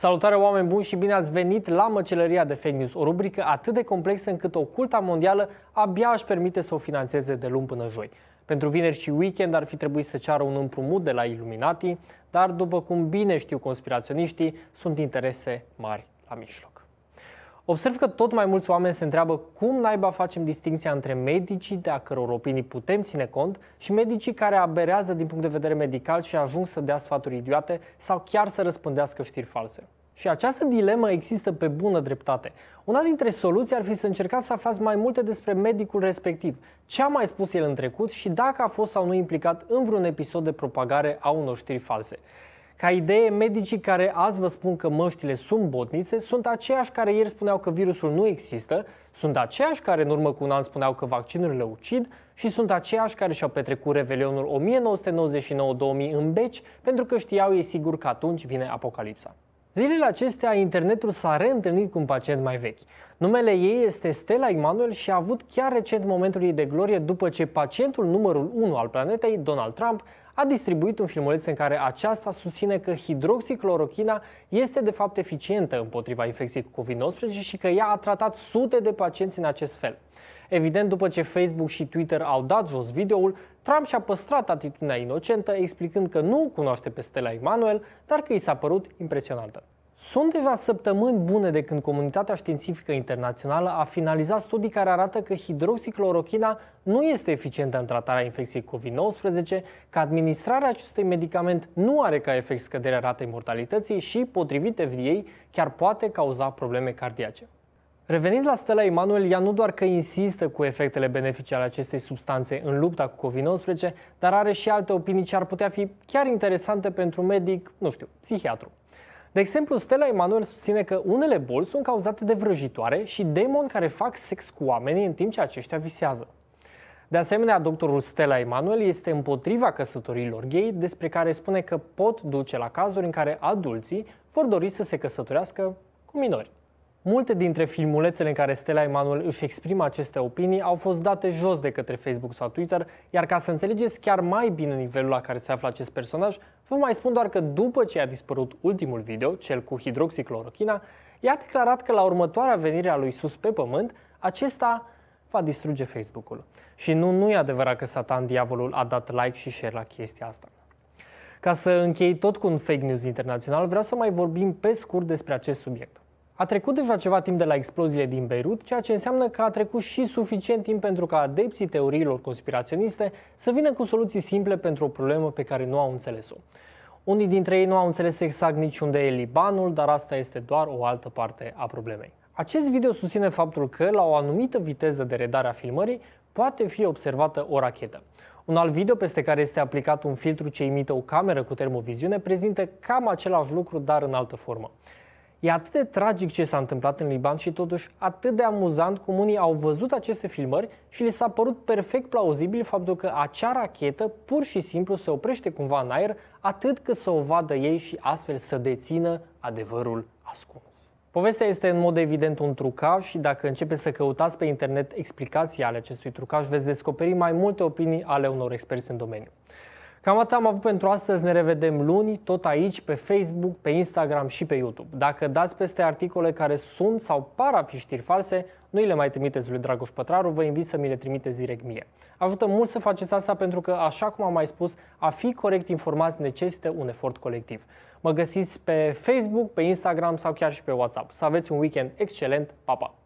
Salutare oameni buni și bine ați venit la Măcelăria de Fake News, o rubrică atât de complexă încât o culta mondială abia își permite să o financeze de luni până joi. Pentru vineri și weekend ar fi trebuit să ceară un împrumut de la Illuminati, dar după cum bine știu conspiraționiștii, sunt interese mari la mijloc. Observ că tot mai mulți oameni se întreabă cum naiba facem distinția între medicii de a căror opinii putem ține cont și medicii care aberează din punct de vedere medical și ajung să dea sfaturi idiote sau chiar să răspândească știri false. Și această dilemă există pe bună dreptate. Una dintre soluții ar fi să încercați să aflați mai multe despre medicul respectiv, ce a mai spus el în trecut și dacă a fost sau nu implicat în vreun episod de propagare a unor știri false. Ca idee, medicii care azi vă spun că măștile sunt botnițe sunt aceiași care ieri spuneau că virusul nu există, sunt aceiași care în urmă cu un an spuneau că vaccinurile ucid și sunt aceiași care și-au petrecut Revelionul 1999-2000 în beci pentru că știau ei sigur că atunci vine apocalipsa. Zilele acestea, internetul s-a reîntâlnit cu un pacient mai vechi. Numele ei este Stella Emanuel și a avut chiar recent momentul ei de glorie după ce pacientul numărul 1 al planetei, Donald Trump, a distribuit un filmuleț în care aceasta susține că hidroxiclorochina este de fapt eficientă împotriva infecției cu COVID-19 și că ea a tratat sute de pacienți în acest fel. Evident, după ce Facebook și Twitter au dat jos videoul, Trump și-a păstrat atitudinea inocentă, explicând că nu cunoaște pe Stella Emanuel, dar că i s-a părut impresionantă. Sunt deja săptămâni bune de când comunitatea științifică internațională a finalizat studii care arată că hidroxiclorochina nu este eficientă în tratarea infecției COVID-19, că administrarea acestui medicament nu are ca efect scăderea ratei mortalității și, potrivit FDA, chiar poate cauza probleme cardiace. Revenind la Stella Emanuel, ea nu doar că insistă cu efectele benefice ale acestei substanțe în lupta cu COVID-19, dar are și alte opinii ce ar putea fi chiar interesante pentru medic, nu știu, psihiatru. De exemplu, Stella Emanuel susține că unele boli sunt cauzate de vrăjitoare și demoni care fac sex cu oamenii în timp ce aceștia visează. De asemenea, doctorul Stella Emanuel este împotriva căsătorilor gay, despre care spune că pot duce la cazuri în care adulții vor dori să se căsătorească cu minori. Multe dintre filmulețele în care Stella Emanuel își exprimă aceste opinii au fost date jos de către Facebook sau Twitter, iar ca să înțelegeți chiar mai bine nivelul la care se află acest personaj, Vă mai spun doar că după ce a dispărut ultimul video, cel cu hidroxiclorochina, i-a declarat că la următoarea venire a lui Sus pe pământ, acesta va distruge Facebook-ul. Și nu, nu e adevărat că satan diavolul a dat like și share la chestia asta. Ca să închei tot cu un fake news internațional, vreau să mai vorbim pe scurt despre acest subiect. A trecut deja ceva timp de la exploziile din Beirut, ceea ce înseamnă că a trecut și suficient timp pentru ca adepții teoriilor conspiraționiste să vină cu soluții simple pentru o problemă pe care nu au înțeles-o. Unii dintre ei nu au înțeles exact niciunde e Libanul, dar asta este doar o altă parte a problemei. Acest video susține faptul că, la o anumită viteză de redare a filmării, poate fi observată o rachetă. Un alt video peste care este aplicat un filtru ce imită o cameră cu termoviziune prezintă cam același lucru, dar în altă formă. E atât de tragic ce s-a întâmplat în Liban și totuși atât de amuzant cum unii au văzut aceste filmări și li s-a părut perfect plauzibil faptul că acea rachetă pur și simplu se oprește cumva în aer atât cât să o vadă ei și astfel să dețină adevărul ascuns. Povestea este în mod evident un trucaj și dacă începeți să căutați pe internet explicații ale acestui trucaj, veți descoperi mai multe opinii ale unor experți în domeniu. Cam atât am avut pentru astăzi, ne revedem luni, tot aici, pe Facebook, pe Instagram și pe YouTube. Dacă dați peste articole care sunt sau par a fi știri false, nu le mai trimiteți lui Dragoș Pătraru, vă invit să mi le trimiteți direct mie. Ajută mult să faceți asta pentru că, așa cum am mai spus, a fi corect informați necesită un efort colectiv. Mă găsiți pe Facebook, pe Instagram sau chiar și pe WhatsApp. Să aveți un weekend excelent, pa, pa!